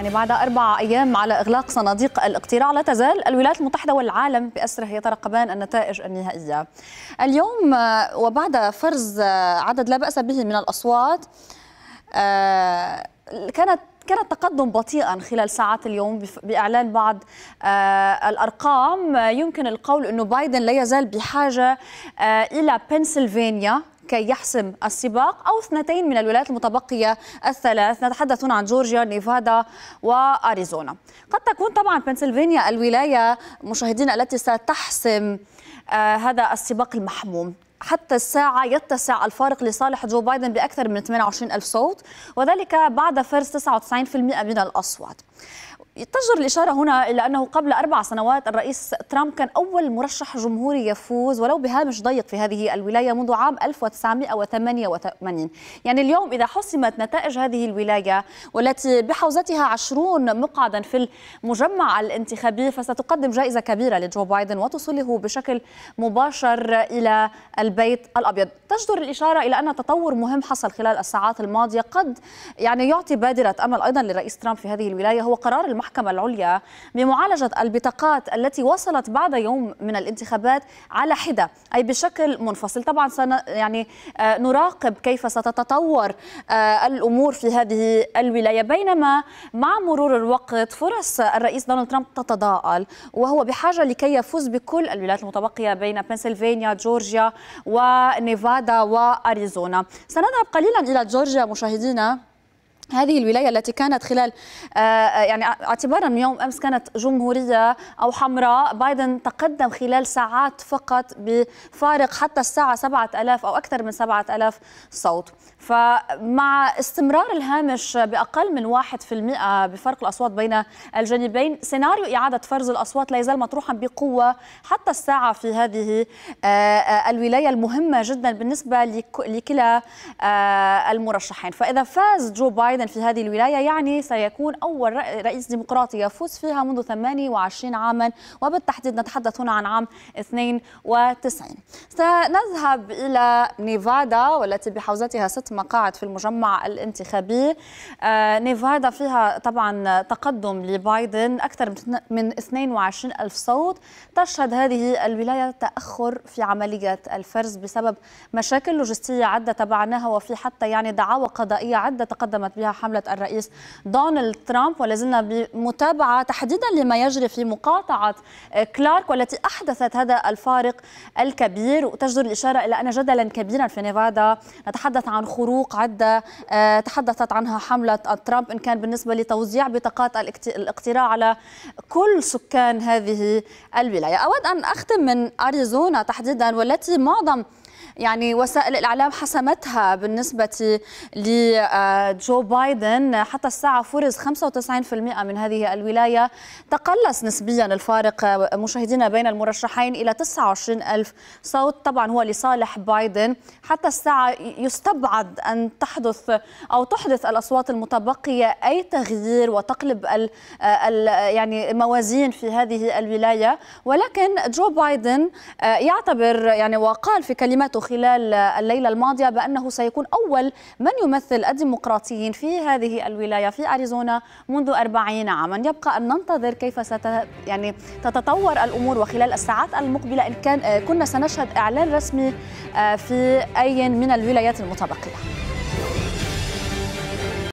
يعني بعد أربع أيام على إغلاق صناديق الاقتراع لا تزال الولايات المتحدة والعالم بأسره يترقبان النتائج النهائية اليوم آه، وبعد فرز آه، عدد لا بأس به من الأصوات آه، كانت كان التقدم بطيئا خلال ساعات اليوم باعلان بعض الارقام يمكن القول انه بايدن لا يزال بحاجه الى بنسلفانيا كي يحسم السباق أو اثنتين من الولايات المتبقية الثلاث نتحدث عن جورجيا نيفادا وأريزونا قد تكون طبعا بنسلفانيا الولاية مشاهدين التي ستحسم آه هذا السباق المحموم حتى الساعة يتسع الفارق لصالح جو بايدن بأكثر من 28 ألف صوت وذلك بعد فرز 99% من الأصوات تجدر الإشارة هنا إلى أنه قبل أربع سنوات الرئيس ترامب كان أول مرشح جمهوري يفوز ولو بهامش ضيق في هذه الولاية منذ عام 1988 يعني اليوم إذا حسمت نتائج هذه الولاية والتي بحوزتها عشرون مقعدا في المجمع الانتخابي فستقدم جائزة كبيرة لجو بايدن وتصله بشكل مباشر إلى البيت الأبيض تجدر الإشارة إلى أن تطور مهم حصل خلال الساعات الماضية قد يعني يعطي بادرة أمل أيضا للرئيس ترامب في هذه الولاية هو قرار المحكمة المحكمة العليا بمعالجة البطاقات التي وصلت بعد يوم من الانتخابات على حدة أي بشكل منفصل طبعا سن يعني آه، نراقب كيف ستتطور آه، الأمور في هذه الولاية بينما مع مرور الوقت فرص الرئيس دونالد ترامب تتضاءل وهو بحاجة لكي يفوز بكل الولايات المتبقية بين بنسلفانيا جورجيا ونيفادا وأريزونا سنذهب قليلا إلى جورجيا مشاهدينا هذه الولاية التي كانت خلال آه، آه، يعني اعتبارا من يوم أمس كانت جمهورية أو حمراء بايدن تقدم خلال ساعات فقط بفارق حتى الساعة 7000 أو أكثر من 7000 صوت فمع استمرار الهامش بأقل من 1% بفرق الأصوات بين الجانبين سيناريو إعادة فرز الأصوات لا يزال مطروحا بقوة حتى الساعة في هذه آه، الولاية المهمة جدا بالنسبة لكلا المرشحين فإذا فاز جو بايدن بايدن في هذه الولاية يعني سيكون أول رئيس ديمقراطي يفوز فيها منذ 28 عاما وبالتحديد نتحدث هنا عن عام 92 سنذهب إلى نيفادا والتي بحوزتها ست مقاعد في المجمع الانتخابي آه، نيفادا فيها طبعا تقدم لبايدن أكثر من 22 ألف صوت تشهد هذه الولاية تأخر في عملية الفرز بسبب مشاكل لوجستية عدة تبعناها وفي حتى يعني دعاوى قضائية عدة تقدمت بها حملة الرئيس دونالد ترامب ولازلنا بمتابعة تحديدا لما يجري في مقاطعة آه، كلارك والتي أحدثت هذا الفارق الكبير وتجدر الإشارة إلى أن جدلا كبيرا في نيفادا نتحدث عن خروق عدة آه، تحدثت عنها حملة ترامب إن كان بالنسبة لتوزيع بطاقات الاقتراع على كل سكان هذه الولاية أود أن أختم من أريزونا تحديدا والتي معظم يعني وسائل الإعلام حسمتها بالنسبة لجو بايدن آه، حتى الساعة فرز 95% من هذه الولاية تقلص نسبيا الفارق مشاهدينا بين المرشحين إلى 29 ألف صوت طبعا هو لصالح بايدن حتى الساعة يستبعد أن تحدث أو تحدث الأصوات المتبقية أي تغيير وتقلب ال آه، يعني موازين في هذه الولاية ولكن جو بايدن آه، يعتبر يعني وقال في كلماته خلال الليلة الماضية بأنه سيكون أول من يمثل الديمقراطيين في هذه الولاية في أريزونا منذ 40 عاما يبقى أن ننتظر كيف ست يعني تتطور الأمور وخلال الساعات المقبلة إن كان كنا سنشهد إعلان رسمي آه، في أي من الولايات المتبقية